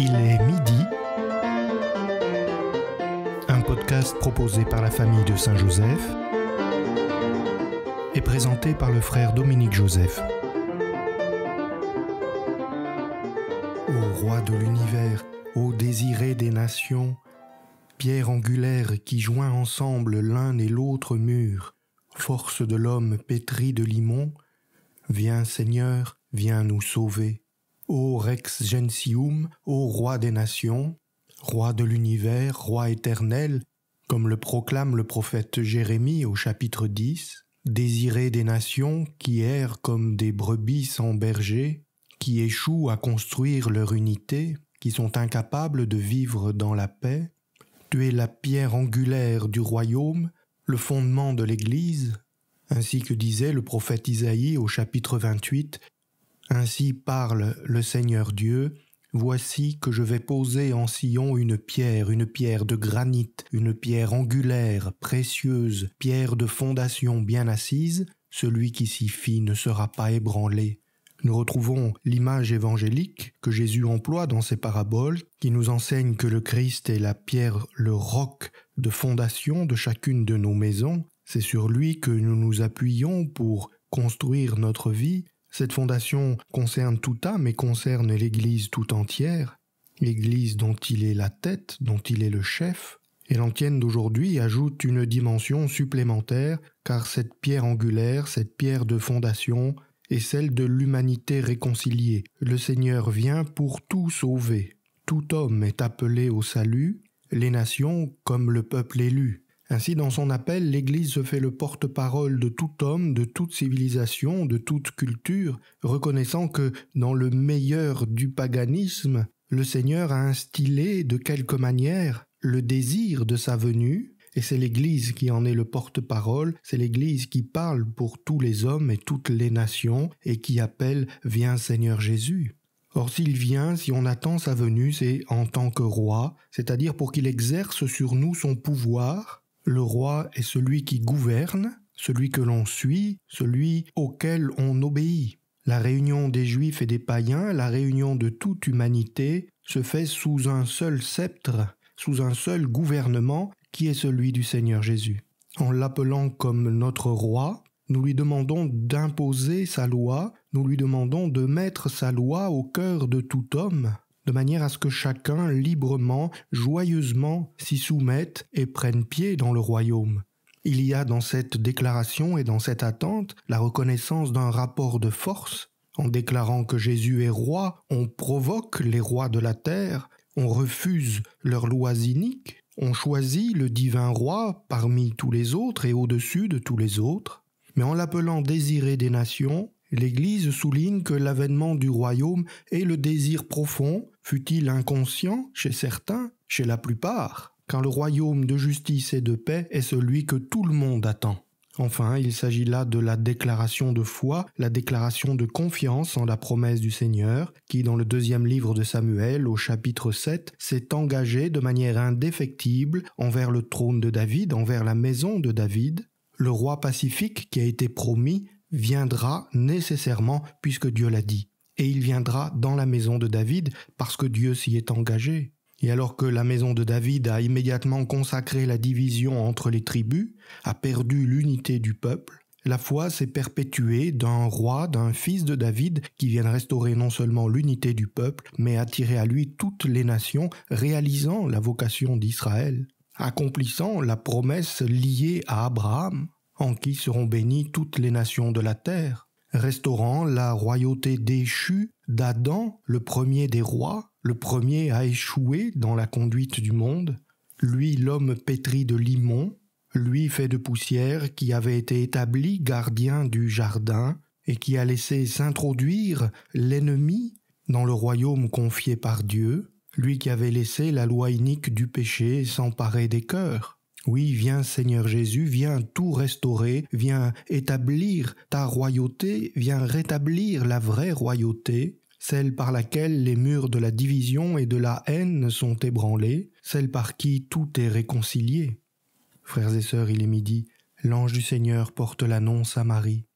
Il est midi. Un podcast proposé par la famille de Saint-Joseph et présenté par le frère Dominique Joseph. Ô roi de l'univers, ô désiré des nations, pierre angulaire qui joint ensemble l'un et l'autre mur, force de l'homme pétri de limon, viens Seigneur, viens nous sauver. Ô Rex Gentium, ô Roi des nations, Roi de l'univers, Roi éternel, comme le proclame le prophète Jérémie au chapitre 10, Désiré des nations qui errent comme des brebis sans berger, qui échouent à construire leur unité, qui sont incapables de vivre dans la paix, tu es la pierre angulaire du royaume, le fondement de l'Église, ainsi que disait le prophète Isaïe au chapitre 28, ainsi parle le Seigneur Dieu, Voici que je vais poser en Sion une pierre, une pierre de granit, une pierre angulaire, précieuse, pierre de fondation bien assise, celui qui s'y fit ne sera pas ébranlé. Nous retrouvons l'image évangélique que Jésus emploie dans ses paraboles, qui nous enseigne que le Christ est la pierre, le roc de fondation de chacune de nos maisons. C'est sur lui que nous nous appuyons pour construire notre vie, cette fondation concerne tout âme et concerne l'Église tout entière, l'Église dont il est la tête, dont il est le chef, et l'antienne d'aujourd'hui ajoute une dimension supplémentaire, car cette pierre angulaire, cette pierre de fondation, est celle de l'humanité réconciliée. Le Seigneur vient pour tout sauver. Tout homme est appelé au salut, les nations comme le peuple élu. Ainsi, dans son appel, l'Église se fait le porte-parole de tout homme, de toute civilisation, de toute culture, reconnaissant que, dans le meilleur du paganisme, le Seigneur a instillé, de quelque manière, le désir de sa venue, et c'est l'Église qui en est le porte-parole, c'est l'Église qui parle pour tous les hommes et toutes les nations, et qui appelle Viens Seigneur Jésus. Or s'il vient, si on attend sa venue, c'est en tant que roi, c'est-à-dire pour qu'il exerce sur nous son pouvoir, le roi est celui qui gouverne, celui que l'on suit, celui auquel on obéit. La réunion des juifs et des païens, la réunion de toute humanité, se fait sous un seul sceptre, sous un seul gouvernement, qui est celui du Seigneur Jésus. En l'appelant comme notre roi, nous lui demandons d'imposer sa loi, nous lui demandons de mettre sa loi au cœur de tout homme, de manière à ce que chacun librement, joyeusement s'y soumette et prenne pied dans le royaume. Il y a dans cette déclaration et dans cette attente la reconnaissance d'un rapport de force. En déclarant que Jésus est roi, on provoque les rois de la terre, on refuse leurs lois iniques, on choisit le divin roi parmi tous les autres et au-dessus de tous les autres. Mais en l'appelant désiré des nations, l'Église souligne que l'avènement du royaume est le désir profond, fut-il inconscient chez certains, chez la plupart, car le royaume de justice et de paix est celui que tout le monde attend. Enfin, il s'agit là de la déclaration de foi, la déclaration de confiance en la promesse du Seigneur, qui dans le deuxième livre de Samuel, au chapitre 7, s'est engagé de manière indéfectible envers le trône de David, envers la maison de David. Le roi pacifique qui a été promis viendra nécessairement puisque Dieu l'a dit et il viendra dans la maison de David, parce que Dieu s'y est engagé. Et alors que la maison de David a immédiatement consacré la division entre les tribus, a perdu l'unité du peuple, la foi s'est perpétuée d'un roi, d'un fils de David, qui vienne restaurer non seulement l'unité du peuple, mais attirer à lui toutes les nations, réalisant la vocation d'Israël, accomplissant la promesse liée à Abraham, en qui seront bénies toutes les nations de la terre restaurant la royauté déchue d'Adam, le premier des rois, le premier à échouer dans la conduite du monde, lui l'homme pétri de limon, lui fait de poussière qui avait été établi gardien du jardin et qui a laissé s'introduire l'ennemi dans le royaume confié par Dieu, lui qui avait laissé la loi inique du péché s'emparer des cœurs. Oui, viens Seigneur Jésus, viens tout restaurer, viens établir ta royauté, viens rétablir la vraie royauté, celle par laquelle les murs de la division et de la haine sont ébranlés, celle par qui tout est réconcilié. Frères et sœurs, il est midi, l'ange du Seigneur porte l'annonce à Marie.